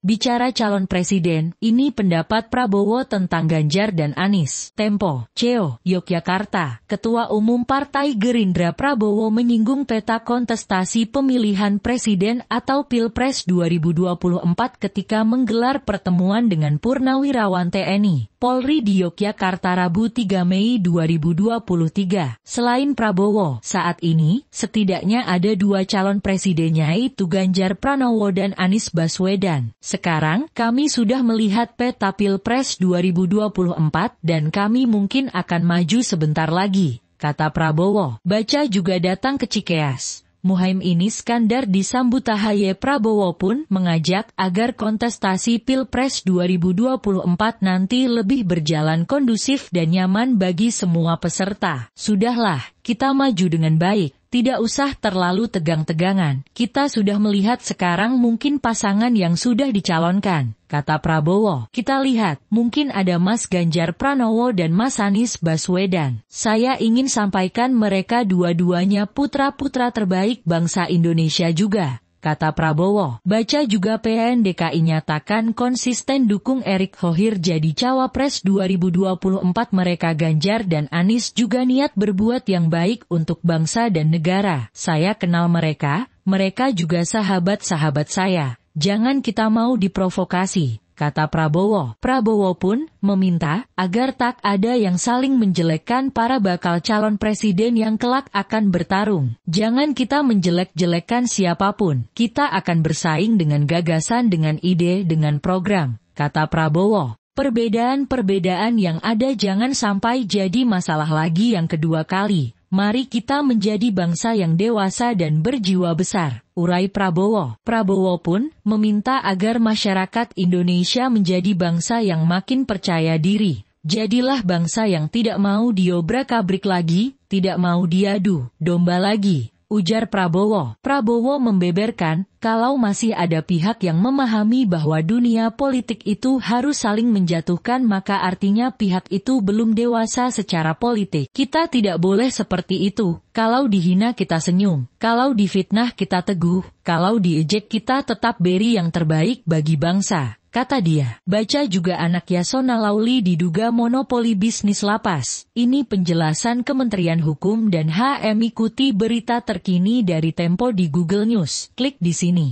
Bicara calon presiden, ini pendapat Prabowo tentang Ganjar dan Anies. Tempo, CEO, Yogyakarta, Ketua Umum Partai Gerindra Prabowo menyinggung peta kontestasi pemilihan presiden atau Pilpres 2024 ketika menggelar pertemuan dengan Purnawirawan TNI. Polri di Yogyakarta Rabu 3 Mei 2023. Selain Prabowo, saat ini setidaknya ada dua calon presidennya yaitu Ganjar Pranowo dan Anies Baswedan. Sekarang kami sudah melihat peta Pilpres 2024 dan kami mungkin akan maju sebentar lagi, kata Prabowo. Baca juga datang ke Cikeas. Muhaimin Iskandar disambut Ahaye Prabowo pun mengajak agar kontestasi Pilpres 2024 nanti lebih berjalan kondusif dan nyaman bagi semua peserta. Sudahlah, kita maju dengan baik tidak usah terlalu tegang-tegangan. Kita sudah melihat sekarang mungkin pasangan yang sudah dicalonkan, kata Prabowo. Kita lihat, mungkin ada Mas Ganjar Pranowo dan Mas Anies Baswedan. Saya ingin sampaikan mereka dua-duanya putra-putra terbaik bangsa Indonesia juga kata Prabowo. Baca juga Pn DKI nyatakan konsisten dukung Erick Thohir jadi cawapres 2024 mereka Ganjar dan Anies juga niat berbuat yang baik untuk bangsa dan negara. Saya kenal mereka, mereka juga sahabat-sahabat saya. Jangan kita mau diprovokasi kata Prabowo. Prabowo pun meminta agar tak ada yang saling menjelekkan para bakal calon presiden yang kelak akan bertarung. Jangan kita menjelek-jelekan siapapun. Kita akan bersaing dengan gagasan, dengan ide, dengan program, kata Prabowo. Perbedaan-perbedaan yang ada jangan sampai jadi masalah lagi yang kedua kali. Mari kita menjadi bangsa yang dewasa dan berjiwa besar, urai Prabowo. Prabowo pun meminta agar masyarakat Indonesia menjadi bangsa yang makin percaya diri. Jadilah bangsa yang tidak mau diobrak-abrik lagi, tidak mau diadu domba lagi, ujar Prabowo. Prabowo membeberkan, kalau masih ada pihak yang memahami bahwa dunia politik itu harus saling menjatuhkan maka artinya pihak itu belum dewasa secara politik. Kita tidak boleh seperti itu, kalau dihina kita senyum, kalau difitnah kita teguh, kalau diejek kita tetap beri yang terbaik bagi bangsa. Kata dia, baca juga anak Yasona Lauli diduga monopoli bisnis lapas. Ini penjelasan Kementerian Hukum dan HM ikuti berita terkini dari Tempo di Google News. Klik di sini.